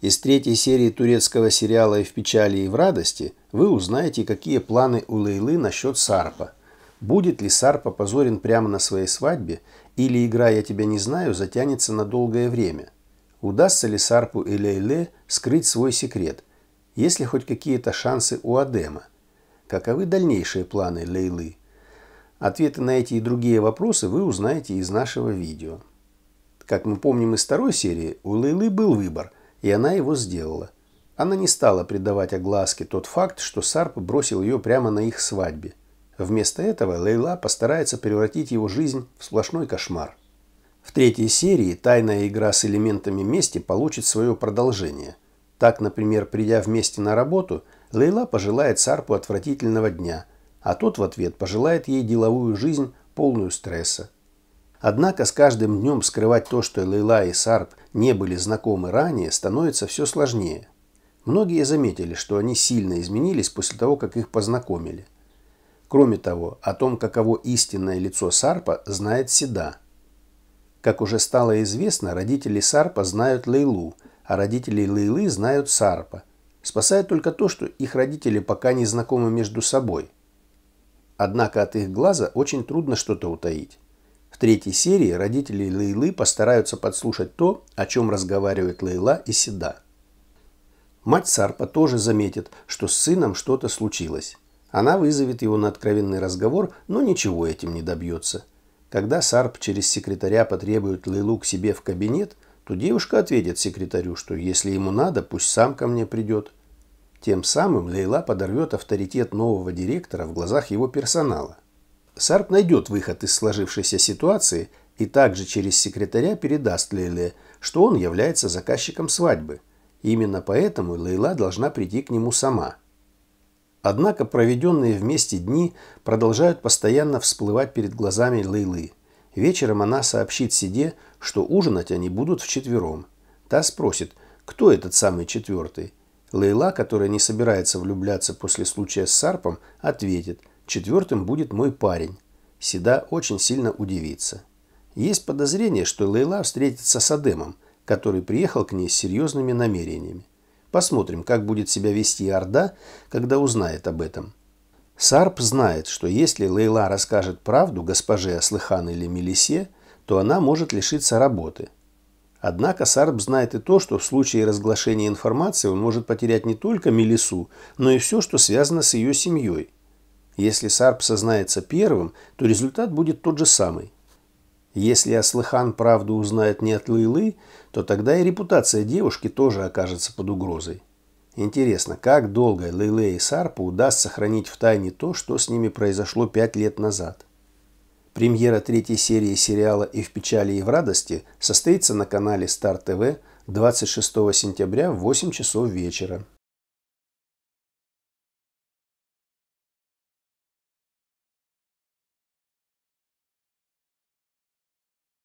Из третьей серии турецкого сериала «И в печали, и в радости» вы узнаете, какие планы у Лейлы насчет Сарпа. Будет ли Сарпа позорен прямо на своей свадьбе, или игра «Я тебя не знаю» затянется на долгое время? Удастся ли Сарпу и Лейле скрыть свой секрет? Есть ли хоть какие-то шансы у Адема? Каковы дальнейшие планы Лейлы? Ответы на эти и другие вопросы вы узнаете из нашего видео. Как мы помним из второй серии, у Лейлы был выбор – и она его сделала. Она не стала придавать огласке тот факт, что Сарп бросил ее прямо на их свадьбе. Вместо этого Лейла постарается превратить его жизнь в сплошной кошмар. В третьей серии тайная игра с элементами мести получит свое продолжение. Так, например, придя вместе на работу, Лейла пожелает Сарпу отвратительного дня, а тот в ответ пожелает ей деловую жизнь, полную стресса. Однако с каждым днем скрывать то, что Лейла и Сарп не были знакомы ранее, становится все сложнее. Многие заметили, что они сильно изменились после того, как их познакомили. Кроме того, о том, каково истинное лицо Сарпа, знает Седа. Как уже стало известно, родители Сарпа знают Лейлу, а родители Лейлы знают Сарпа. Спасает только то, что их родители пока не знакомы между собой. Однако от их глаза очень трудно что-то утаить третьей серии родители Лейлы постараются подслушать то, о чем разговаривают Лейла и Седа. Мать Сарпа тоже заметит, что с сыном что-то случилось. Она вызовет его на откровенный разговор, но ничего этим не добьется. Когда Сарп через секретаря потребует Лейлу к себе в кабинет, то девушка ответит секретарю, что если ему надо, пусть сам ко мне придет. Тем самым Лейла подорвет авторитет нового директора в глазах его персонала. Сарп найдет выход из сложившейся ситуации и также через секретаря передаст Лейле, что он является заказчиком свадьбы. Именно поэтому Лейла должна прийти к нему сама. Однако проведенные вместе дни продолжают постоянно всплывать перед глазами Лейлы. Вечером она сообщит Сиде, что ужинать они будут вчетвером. Та спросит, кто этот самый четвертый. Лейла, которая не собирается влюбляться после случая с Сарпом, ответит – Четвертым будет мой парень. Седа очень сильно удивится. Есть подозрение, что Лейла встретится с Адемом, который приехал к ней с серьезными намерениями. Посмотрим, как будет себя вести Орда, когда узнает об этом. Сарп знает, что если Лейла расскажет правду госпоже Аслыхан или Мелисе, то она может лишиться работы. Однако Сарп знает и то, что в случае разглашения информации он может потерять не только Мелису, но и все, что связано с ее семьей. Если Сарп сознается первым, то результат будет тот же самый. Если Аслыхан правду узнает не от Лейлы, то тогда и репутация девушки тоже окажется под угрозой. Интересно, как долго Лейле и Сарпу удастся хранить в тайне то, что с ними произошло пять лет назад? Премьера третьей серии сериала «И в печали, и в радости» состоится на канале Star TV 26 сентября в 8 часов вечера.